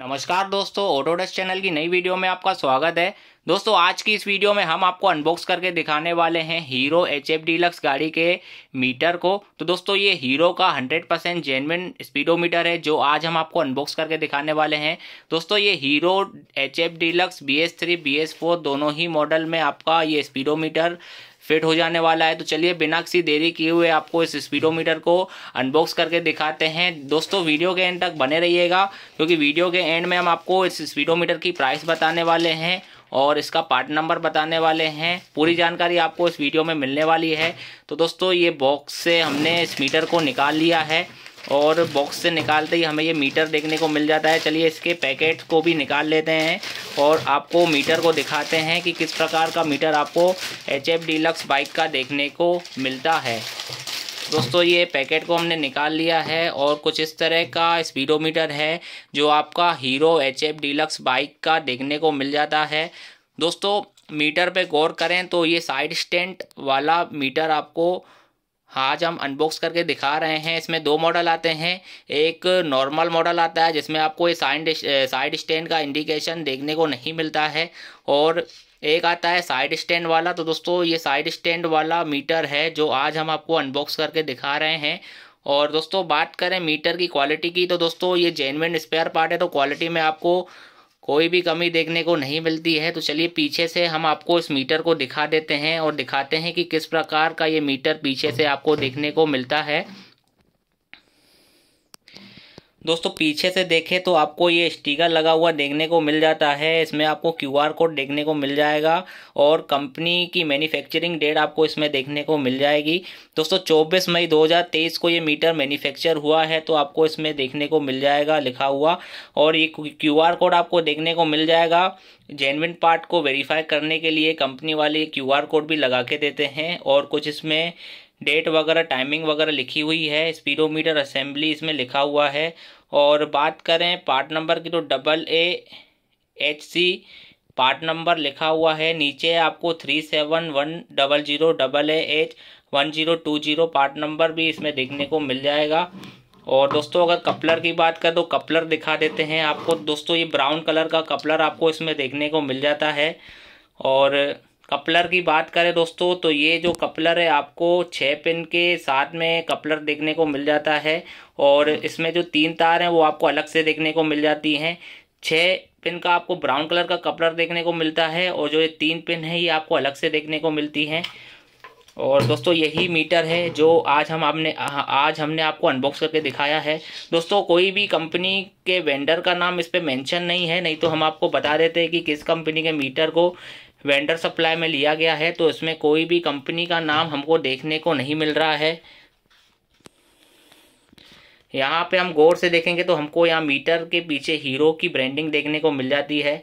नमस्कार दोस्तों Autodesk channel की नई वीडियो में आपका स्वागत है दोस्तों आज की इस वीडियो में हम आपको अनबॉक्स करके दिखाने वाले हैं हीरो एच एफ डीलक्स गाड़ी के मीटर को तो दोस्तों ये हीरो का 100% परसेंट जेनविन स्पीडोमीटर है जो आज हम आपको अनबॉक्स करके दिखाने वाले हैं दोस्तों ये Hero H F Deluxe B S three B S four दोनों ही मॉडल में आपका ये स्पीडोमीटर फिट हो जाने वाला है तो चलिए बिना किसी देरी किए हुए आपको इस स्पीडोमीटर को अनबॉक्स करके दिखाते हैं दोस्तों वीडियो के एंड तक बने रहिएगा क्योंकि वीडियो के एंड में हम आपको इस स्पीडोमीटर की प्राइस बताने वाले हैं और इसका पार्ट नंबर बताने वाले हैं पूरी जानकारी आपको इस वीडियो में मिलने वाली है तो दोस्तों ये बॉक्स से हमने इस मीटर को निकाल लिया है और बॉक्स से निकालते ही हमें ये मीटर देखने को मिल जाता है चलिए इसके पैकेट को भी निकाल लेते हैं और आपको मीटर को दिखाते हैं कि किस प्रकार का मीटर आपको एच एफ डीलक्स बाइक का देखने को मिलता है दोस्तों ये पैकेट को हमने निकाल लिया है और कुछ इस तरह का स्पीडोमीटर है जो आपका Hero H F Deluxe bike का देखने को मिल जाता है दोस्तों मीटर पे गौर करें तो ये साइड स्टेंट वाला मीटर आपको आज हम अनबॉक्स करके दिखा रहे हैं इसमें दो मॉडल आते हैं एक नॉर्मल मॉडल आता है जिसमें आपको ये साइड साइड स्टैंड का इंडिकेशन देखने को नहीं मिलता है और एक आता है साइड स्टैंड वाला तो दोस्तों ये साइड स्टैंड वाला मीटर है जो आज हम आपको अनबॉक्स करके दिखा रहे हैं और दोस्तों बात करें मीटर की क्वालिटी की तो दोस्तों ये जेनविन स्पेयर पार्ट है तो क्वालिटी में आपको कोई भी कमी देखने को नहीं मिलती है तो चलिए पीछे से हम आपको इस मीटर को दिखा देते हैं और दिखाते हैं कि किस प्रकार का ये मीटर पीछे से आपको देखने को मिलता है दोस्तों पीछे से देखें तो आपको ये स्टिकर लगा हुआ देखने को मिल जाता है इसमें आपको क्यूआर कोड देखने को मिल जाएगा और कंपनी की मैन्युफैक्चरिंग डेट आपको इसमें देखने को मिल जाएगी दोस्तों 24 मई 2023 को ये मीटर मैन्युफैक्चर हुआ है तो आपको इसमें देखने को मिल जाएगा लिखा हुआ और ये क्यू कोड आपको देखने को मिल जाएगा जेनविन पार्ट को वेरीफाई करने के लिए कंपनी वाले क्यू कोड भी लगा के देते हैं और कुछ इसमें डेट वगैरह टाइमिंग वगैरह लिखी हुई है स्पीडोमीटर असेंबली इसमें लिखा हुआ है और बात करें पार्ट नंबर की तो double A H C part number लिखा हुआ है नीचे आपको three seven one double zero double A H one zero two zero part number भी इसमें देखने को मिल जाएगा और दोस्तों अगर कपलर की बात करें तो कपलर दिखा देते हैं आपको दोस्तों ये ब्राउन कलर का कपलर आपको इसमें देखने को मिल जाता है और कपलर की बात करें दोस्तों तो ये जो कपलर है आपको छः पिन के साथ में कपलर देखने को मिल जाता है और हाँ। इसमें जो तीन तार हैं वो आपको अलग से देखने को मिल जाती हैं छः पिन का आपको ब्राउन कलर का कपलर देखने को मिलता है और जो ये तीन पिन है ये आपको अलग से देखने को मिलती हैं और दोस्तों यही मीटर है जो आज हम आपने आज हमने आपको अनबॉक्स करके दिखाया है दोस्तों कोई भी कंपनी के वेंडर का नाम इस पर मेंशन नहीं है नहीं तो हम आपको बता देते हैं कि किस कंपनी के मीटर को वेंडर सप्लाई में लिया गया है तो इसमें कोई भी कंपनी का नाम हमको देखने को नहीं मिल रहा है यहाँ पे हम गौर से देखेंगे तो हमको यहाँ मीटर के पीछे हीरो की ब्रांडिंग देखने को मिल जाती है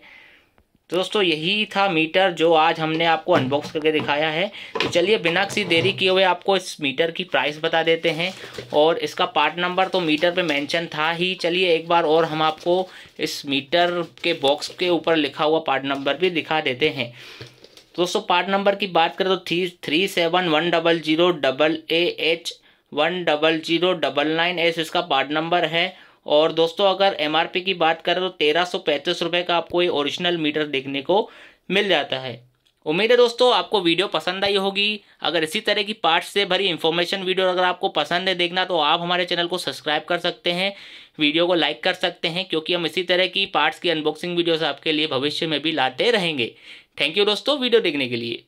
तो दोस्तों यही था मीटर जो आज हमने आपको अनबॉक्स करके दिखाया है तो चलिए बिना किसी देरी किए हुए आपको इस मीटर की प्राइस बता देते हैं और इसका पार्ट नंबर तो मीटर पे मेंशन था ही चलिए एक बार और हम आपको इस मीटर के बॉक्स के ऊपर लिखा हुआ पार्ट नंबर भी दिखा देते हैं दोस्तों पार्ट नंबर की बात करें तो three three seven one double zero double A H one double zero double nine S इसका पार्ट नंबर है और दोस्तों अगर एम की बात करें तो तेरह सौ पैंतीस रुपये का आपको ये ओरिजिनल मीटर देखने को मिल जाता है उम्मीद है दोस्तों आपको वीडियो पसंद आई होगी अगर इसी तरह की पार्ट्स से भरी इन्फॉर्मेशन वीडियो अगर आपको पसंद है देखना तो आप हमारे चैनल को सब्सक्राइब कर सकते हैं वीडियो को लाइक कर सकते हैं क्योंकि हम इसी तरह की पार्ट्स की अनबॉक्सिंग वीडियोस आपके लिए भविष्य में भी लाते रहेंगे थैंक यू दोस्तों वीडियो देखने के लिए